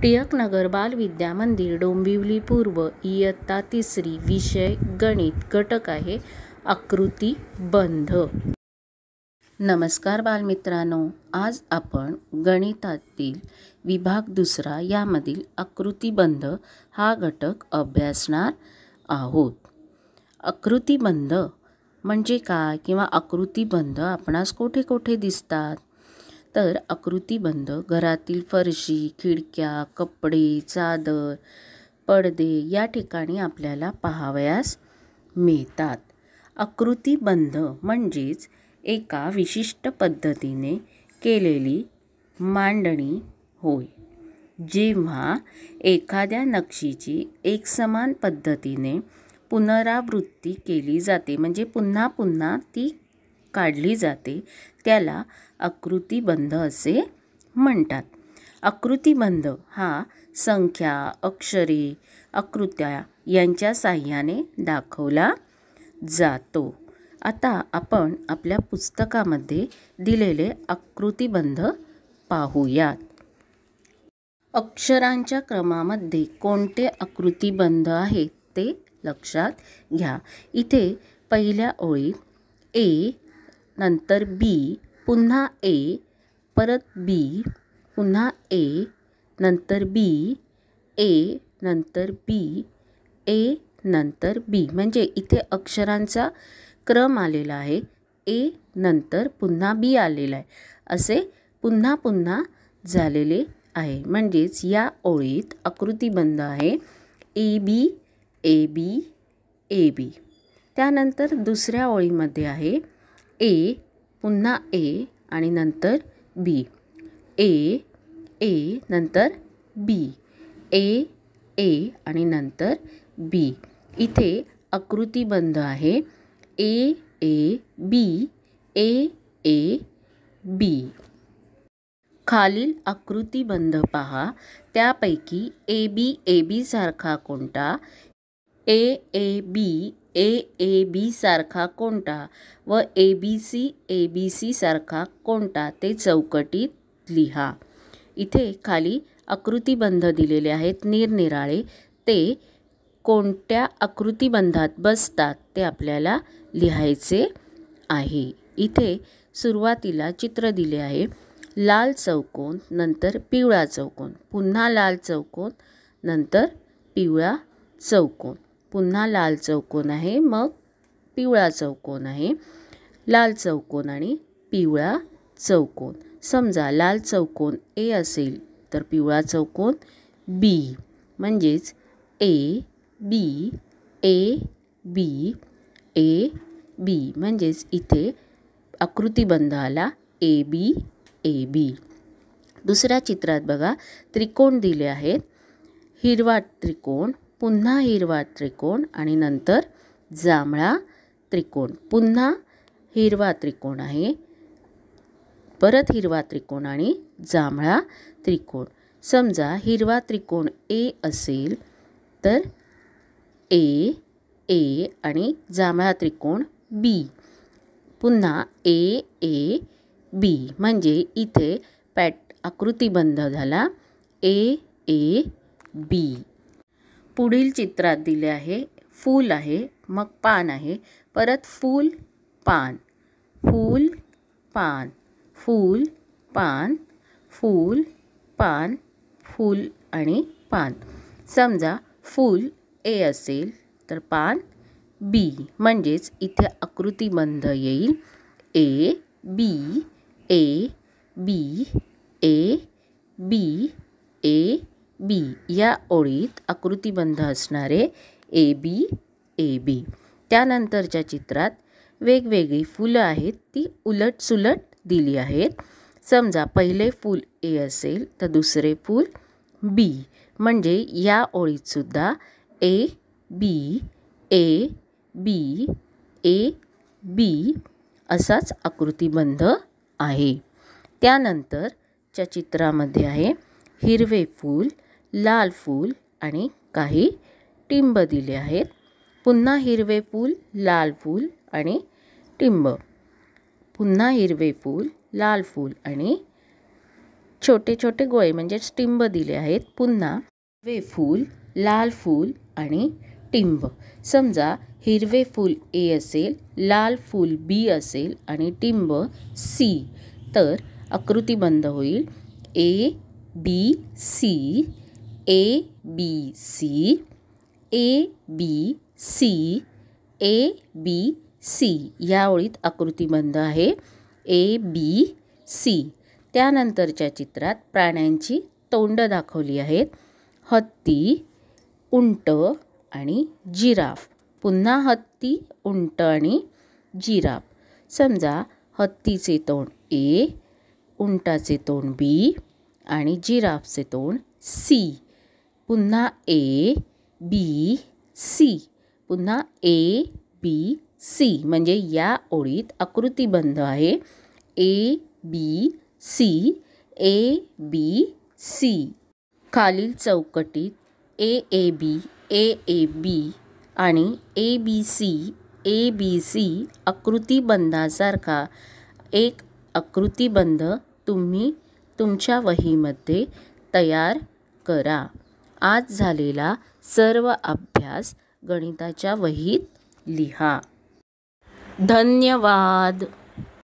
टिळकनगर बालविद्या मंदिर डोंबिवली पूर्व इयत्ता तिसरी विषय गणित घटक आहे आकृती बंध नमस्कार बालमित्रांनो आज आपण गणितातील विभाग दुसरा यामधील आकृतीबंध हा घटक अभ्यासणार आहोत आकृतीबंध म्हणजे काय किंवा आकृतीबंध आपणास कोठे कोठे दिसतात तर आकृतीबंध घरातील फरशी खिडक्या कपडे चादर पडदे या ठिकाणी आपल्याला पाहावयास मिळतात आकृतीबंध म्हणजेच एका विशिष्ट पद्धतीने केलेली मांडणी होय जेव्हा एखाद्या नक्षीची एकसमान पद्धतीने पुनरावृत्ती केली जाते म्हणजे पुन्हा पुन्हा ती काढली जाते त्याला आकृतीबंध असे म्हणतात आकृतीबंध हा संख्या अक्षरे आकृत्या यांच्या साह्याने दाखवला जातो आता आपण आपल्या पुस्तकामध्ये दिलेले आकृतीबंध पाहूयात अक्षरांच्या क्रमामध्ये कोणते आकृतीबंध आहेत ते लक्षात घ्या इथे पहिल्या ओळीत ए नंतर बी पुन्हा ए परत बी पुन्हा ए नंतर बी ए नंतर बी ए नंतर बी म्हणजे इथे अक्षरांचा क्रम आलेला आहे ए नंतर पुन्हा बी आलेला आहे असे पुन्हा पुन्हा झालेले आहे म्हणजेच या ओळीत आकृती बंद आहे A B A B A B त्यानंतर दुसऱ्या ओळीमध्ये आहे ए पुन्हा ए आणि नंतर बी ए ए नंतर बी ए ए आणि नंतर बी इथे आकृती आहे ए A B A A B खालील आकृती पहा त्यापैकी ए बी ए बीसारखा कोणता ए A B A A B सारखा कोणता व ए B C A B C सारखा कोणता ते चौकटीत लिहा इथे खाली आकृतीबंध दिलेले आहेत निरनिराळे ते कोणत्या आकृतीबंधात बसतात ते आपल्याला लिहायचे आहे इथे सुरुवातीला चित्र दिले आहे लाल चौकोन नंतर पिवळा चौकोन पुन्हा लाल चौकोन नंतर पिवळा चौकोन पुन्हा लाल चौकोन आहे मग पिवळा चौकोन आहे लाल चौकोन आणि पिवळा चौकोन समजा लाल चौकोन ए असेल तर पिवळा चौकोन बी म्हणजेच A B A B A B म्हणजेच इथे आकृतिबंध आला ए बी ए बी दुसऱ्या चित्रात बघा त्रिकोण दिले आहेत हिरवा त्रिकोण पुन्हा हिरवा त्रिकोण आणि नंतर जांभळा त्रिकोण पुन्हा हिरवा त्रिकोण आहे परत हिरवा त्रिकोण आणि जांभळा त्रिकोण समजा हिरवा त्रिकोण ए असेल तर ए ए आणि जांभळा त्रिकोण बी पुन्हा ए ए बी म्हणजे इथे पॅट बंद झाला ए ए बी पुढील चित्रात दिले आहे फूल आहे मग पान आहे परत फूल पान फूल पान फूल पान फूल पान फूल आणि पान समजा फूल ए असेल तर पान बी म्हणजेच इथे आकृतीबंध येईल A B A B A B या ओळीत आकृतिबंध असणारे ए बी ए बी त्यानंतरच्या चित्रात वेगवेगळी फुलं आहेत ती उलटसुलट दिली आहेत समजा पहिले फूल ए असेल तर दुसरे फूल बी म्हणजे या ओळीतसुद्धा A B A B A B असाच आकृतिबंध आहे त्यानंतरच्या चित्रामध्ये आहे हिरवे फूल लाल फूल आणि काही टिंब दिले आहेत पुन्हा हिरवे फूल लाल फूल आणि टिंब पुन्हा हिरवे फूल लाल फूल आणि छोटे छोटे गोळे म्हणजे टिंब दिले आहेत पुन्हा हिरवे फूल लाल फूल आणि टिंब समजा हिरवे फूल ए असेल लाल फूल बी असेल आणि टिंब सी तर आकृती बंद होईल A B C A B C A B C A B C या ओळीत आकृतिबंध आहे ए बी सी त्यानंतरच्या चित्रात प्राण्यांची तोंड दाखवली आहेत हत्ती उंट आणि जिराफ पुन्हा हत्ती उंट आणि जिराफ समजा हत्तीचे तोंड ए उंटाचे तोंड बी आणि जिराफचे तोंड सी पुन्हा ए बी सी पुन्हा ए बी सी म्हणजे या ओळीत आकृतीबंध आहे ए B C A B C खालील चौकटीत ए A B A A B आणि ए B C A B C आकृतीबंधासारखा एक आकृतीबंध तुम्ही तुमच्या वहीमध्ये तयार करा आज झालेला सर्व अभ्यास गणिताच्या वहीत लिहा धन्यवाद